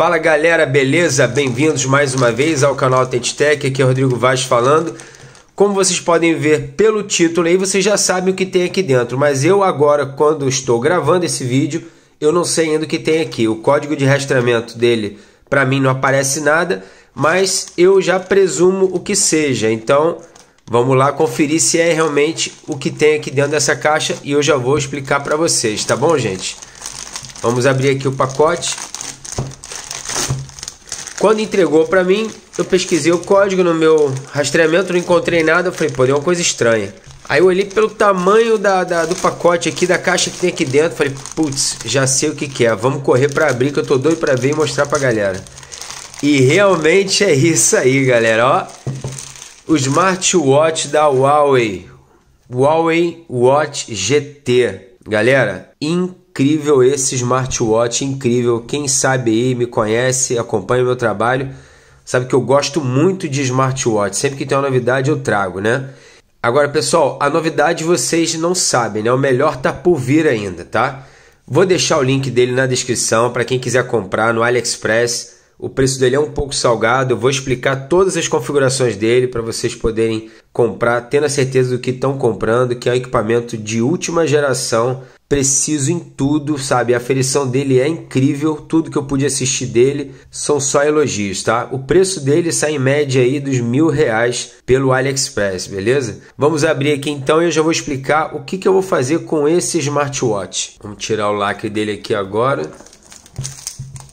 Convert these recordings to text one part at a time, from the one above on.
Fala galera, beleza? Bem-vindos mais uma vez ao canal Tech. aqui é Rodrigo Vaz falando. Como vocês podem ver pelo título aí, vocês já sabem o que tem aqui dentro, mas eu agora, quando estou gravando esse vídeo, eu não sei ainda o que tem aqui. O código de rastreamento dele, para mim, não aparece nada, mas eu já presumo o que seja. Então, vamos lá conferir se é realmente o que tem aqui dentro dessa caixa e eu já vou explicar para vocês, tá bom, gente? Vamos abrir aqui o pacote. Quando entregou para mim, eu pesquisei o código no meu rastreamento, não encontrei nada. Eu falei, pô, deu uma coisa estranha. Aí eu olhei pelo tamanho da, da do pacote aqui, da caixa que tem aqui dentro. Falei, putz, já sei o que, que é. Vamos correr para abrir, que eu tô doido para ver e mostrar para galera. E realmente é isso aí, galera. Ó, o smartwatch da Huawei. Huawei Watch GT. Galera, incrível incrível esse smartwatch, incrível. Quem sabe aí, me conhece, acompanha o meu trabalho, sabe que eu gosto muito de smartwatch. Sempre que tem uma novidade eu trago, né? Agora, pessoal, a novidade vocês não sabem, né? O melhor tá por vir ainda, tá? Vou deixar o link dele na descrição para quem quiser comprar no AliExpress. O preço dele é um pouco salgado, eu vou explicar todas as configurações dele para vocês poderem comprar tendo a certeza do que estão comprando, que é um equipamento de última geração, preciso em tudo, sabe? A aferição dele é incrível, tudo que eu pude assistir dele são só elogios, tá? O preço dele sai em média aí dos mil reais pelo AliExpress, beleza? Vamos abrir aqui então e eu já vou explicar o que, que eu vou fazer com esse smartwatch. Vamos tirar o lacre dele aqui agora.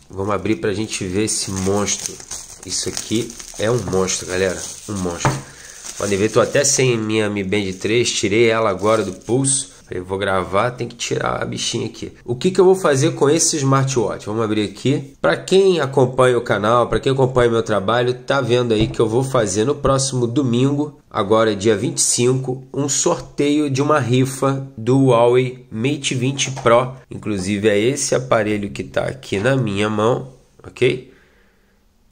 Vamos abrir para a gente ver esse monstro. Isso aqui é um monstro, galera, um monstro. Podem ver, tô até sem minha Mi Band 3, tirei ela agora do pulso. Eu vou gravar, tem que tirar a bichinha aqui. O que, que eu vou fazer com esse smartwatch? Vamos abrir aqui. Para quem acompanha o canal, para quem acompanha meu trabalho, tá vendo aí que eu vou fazer no próximo domingo, agora dia 25, um sorteio de uma rifa do Huawei Mate 20 Pro. Inclusive é esse aparelho que está aqui na minha mão, ok?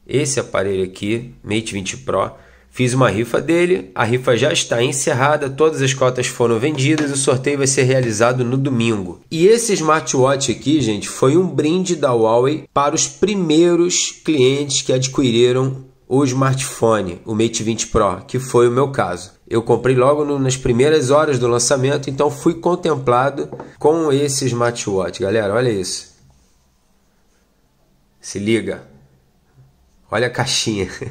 Esse aparelho aqui, Mate 20 Pro Fiz uma rifa dele, a rifa já está encerrada, todas as cotas foram vendidas, o sorteio vai ser realizado no domingo. E esse smartwatch aqui, gente, foi um brinde da Huawei para os primeiros clientes que adquiriram o smartphone, o Mate 20 Pro, que foi o meu caso. Eu comprei logo no, nas primeiras horas do lançamento, então fui contemplado com esse smartwatch. Galera, olha isso. Se liga. Olha a caixinha.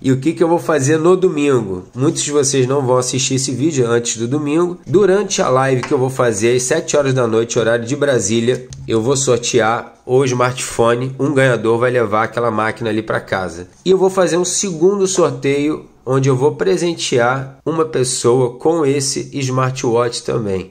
e o que, que eu vou fazer no domingo. Muitos de vocês não vão assistir esse vídeo antes do domingo. Durante a live que eu vou fazer às 7 horas da noite, horário de Brasília, eu vou sortear o smartphone. Um ganhador vai levar aquela máquina ali para casa. E eu vou fazer um segundo sorteio onde eu vou presentear uma pessoa com esse smartwatch também.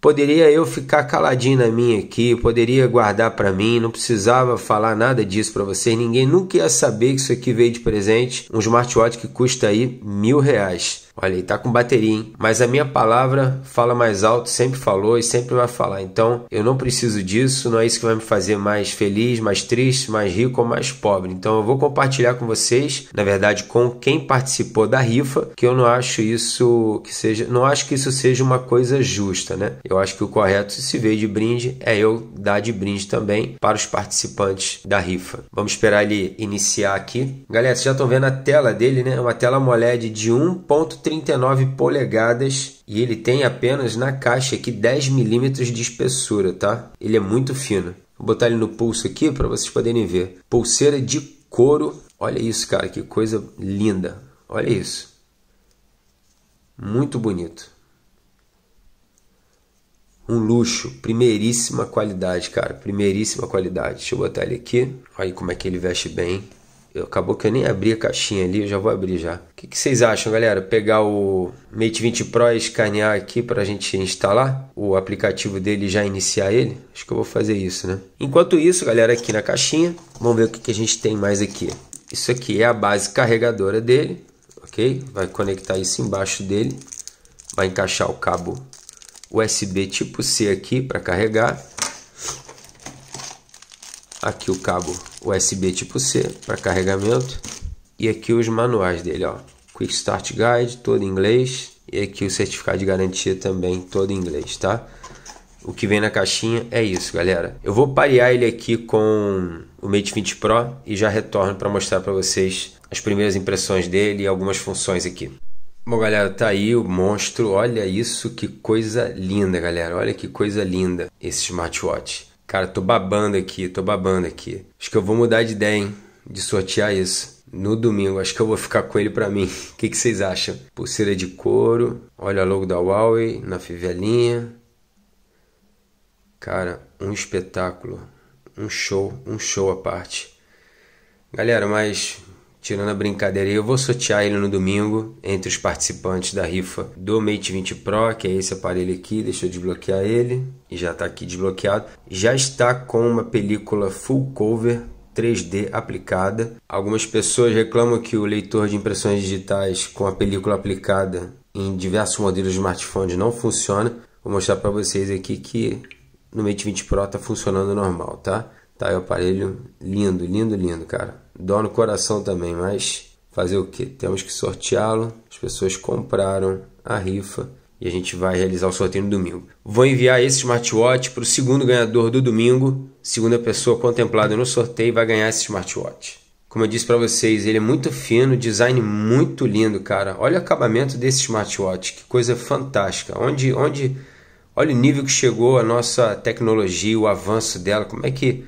Poderia eu ficar caladinho na minha aqui, poderia guardar para mim, não precisava falar nada disso para vocês, ninguém nunca ia saber que isso aqui veio de presente, um smartwatch que custa aí mil reais. Olha, ele tá com bateria, hein? Mas a minha palavra fala mais alto, sempre falou e sempre vai falar. Então, eu não preciso disso, não é isso que vai me fazer mais feliz, mais triste, mais rico ou mais pobre. Então, eu vou compartilhar com vocês, na verdade, com quem participou da rifa, que eu não acho isso que seja, não acho que isso seja uma coisa justa, né? Eu acho que o correto se veio de brinde é eu dar de brinde também para os participantes da rifa. Vamos esperar ele iniciar aqui. Galera, vocês já estão vendo a tela dele, né? É uma tela AMOLED de 1.3 39 polegadas e ele tem apenas na caixa aqui 10 milímetros de espessura, tá? Ele é muito fino. Vou botar ele no pulso aqui para vocês poderem ver. Pulseira de couro. Olha isso, cara, que coisa linda. Olha isso. Muito bonito. Um luxo, primeiríssima qualidade, cara. Primeiríssima qualidade. Deixa eu botar ele aqui. Olha como é que ele veste bem. Eu, acabou que eu nem abri a caixinha ali, eu já vou abrir já. O que, que, vocês acham, galera? Pegar o Mate 20 Pro e escanear aqui para a gente instalar o aplicativo dele e já iniciar ele? Acho que eu vou fazer isso, né? Enquanto isso, galera, aqui na caixinha, vamos ver o que, que a gente tem mais aqui. Isso aqui é a base carregadora dele, ok? Vai conectar isso embaixo dele. Vai encaixar o cabo USB tipo C aqui para carregar. Aqui o cabo USB tipo C para carregamento. E aqui os manuais dele, ó. Quick Start Guide, todo em inglês. E aqui o certificado de garantia também, todo em inglês, tá? O que vem na caixinha é isso, galera. Eu vou parear ele aqui com o Mate 20 Pro e já retorno para mostrar para vocês as primeiras impressões dele e algumas funções aqui. Bom, galera, tá aí o monstro. Olha isso, que coisa linda, galera. Olha que coisa linda esse smartwatch. Cara, tô babando aqui, tô babando aqui. Acho que eu vou mudar de ideia, hein? De sortear isso. No domingo, acho que eu vou ficar com ele pra mim. O que, que, vocês acham? Pulseira de couro, olha logo da Huawei na fivelinha. Cara, um espetáculo. Um show, um show à parte. Galera, mas Tirando a brincadeira, eu vou sortear ele no domingo entre os participantes da rifa do Mate 20 Pro, que é esse aparelho aqui. Deixa eu desbloquear ele. E já está aqui desbloqueado. Já está com uma película full cover 3D aplicada. Algumas pessoas reclamam que o leitor de impressões digitais com a película aplicada em diversos modelos de smartphone não funciona. Vou mostrar para vocês aqui que no Mate 20 Pro está funcionando normal, tá? Tá, o aparelho lindo, lindo, lindo, cara. Dó no coração também, mas fazer o que? Temos que sorteá-lo. As pessoas compraram a rifa e a gente vai realizar o sorteio no domingo. Vou enviar esse smartwatch para o segundo ganhador do domingo. Segunda pessoa contemplada no sorteio vai ganhar esse smartwatch. Como eu disse para vocês, ele é muito fino, design muito lindo, cara. Olha o acabamento desse smartwatch, que coisa fantástica. Onde, onde, olha o nível que chegou a nossa tecnologia, o avanço dela. Como é que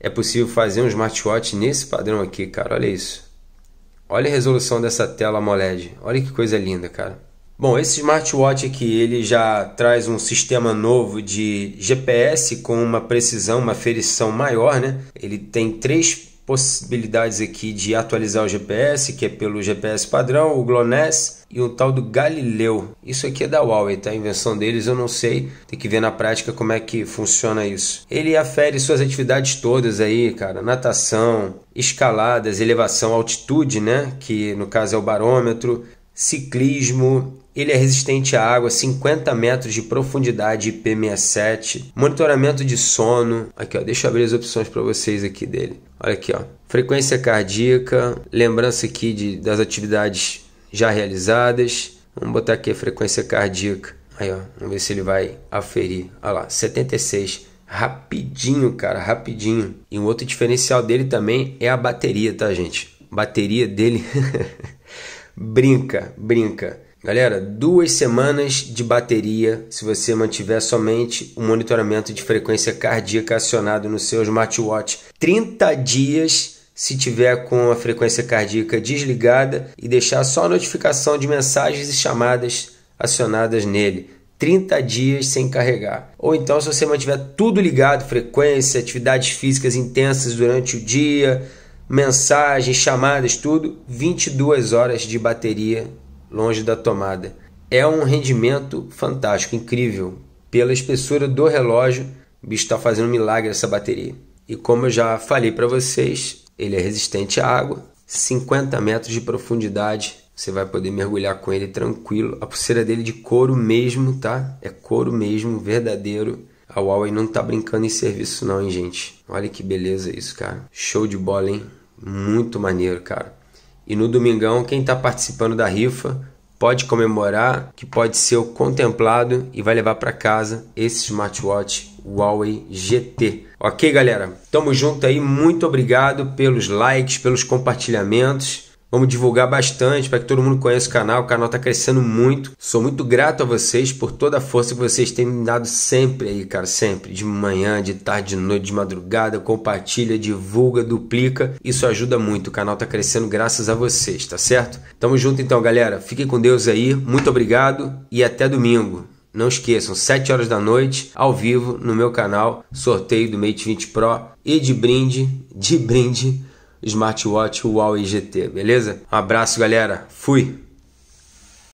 é possível fazer um smartwatch nesse padrão aqui, cara. Olha isso. Olha a resolução dessa tela AMOLED. Olha que coisa linda, cara. Bom, esse smartwatch aqui, ele já traz um sistema novo de GPS com uma precisão, uma ferição maior, né? Ele tem três possibilidades aqui de atualizar o GPS, que é pelo GPS padrão, o GLONASS e o tal do Galileu. Isso aqui é da Huawei, tá? A invenção deles eu não sei, tem que ver na prática como é que funciona isso. Ele afere suas atividades todas aí, cara, natação, escaladas, elevação, altitude, né? Que no caso é o barômetro, ciclismo, ele é resistente à água, 50 metros de profundidade IP67. Monitoramento de sono. Aqui, ó, deixa eu abrir as opções para vocês aqui dele. Olha aqui, ó. Frequência cardíaca, lembrança aqui de, das atividades já realizadas. Vamos botar aqui a frequência cardíaca. Aí, ó, vamos ver se ele vai aferir. Olha lá, 76 rapidinho, cara, rapidinho. E um outro diferencial dele também é a bateria, tá, gente? Bateria dele brinca, brinca. Galera, duas semanas de bateria se você mantiver somente o monitoramento de frequência cardíaca acionado no seu smartwatch. 30 dias se tiver com a frequência cardíaca desligada e deixar só a notificação de mensagens e chamadas acionadas nele. 30 dias sem carregar. Ou então, se você mantiver tudo ligado frequência, atividades físicas intensas durante o dia, mensagens, chamadas, tudo 22 horas de bateria longe da tomada. É um rendimento fantástico, incrível. Pela espessura do relógio, o bicho está fazendo um milagre essa bateria. E como eu já falei para vocês, ele é resistente à água, 50 metros de profundidade. Você vai poder mergulhar com ele tranquilo. A pulseira dele é de couro mesmo, tá? É couro mesmo, verdadeiro. A Huawei não tá brincando em serviço não, hein, gente? Olha que beleza isso, cara. Show de bola, hein? Muito maneiro, cara. E no domingão, quem está participando da rifa pode comemorar, que pode ser o contemplado e vai levar para casa esse smartwatch Huawei GT. Ok, galera? Tamo junto aí. Muito obrigado pelos likes, pelos compartilhamentos. Vamos divulgar bastante para que todo mundo conheça o canal. O canal está crescendo muito. Sou muito grato a vocês por toda a força que vocês têm me dado sempre aí, cara. Sempre. De manhã, de tarde, de noite, de madrugada. Compartilha, divulga, duplica. Isso ajuda muito. O canal está crescendo graças a vocês, tá certo? Tamo junto então, galera. Fiquem com Deus aí. Muito obrigado e até domingo. Não esqueçam, 7 horas da noite, ao vivo, no meu canal, sorteio do Mate 20 Pro e de brinde, de brinde smartwatch Huawei GT, beleza? Um abraço, galera. Fui!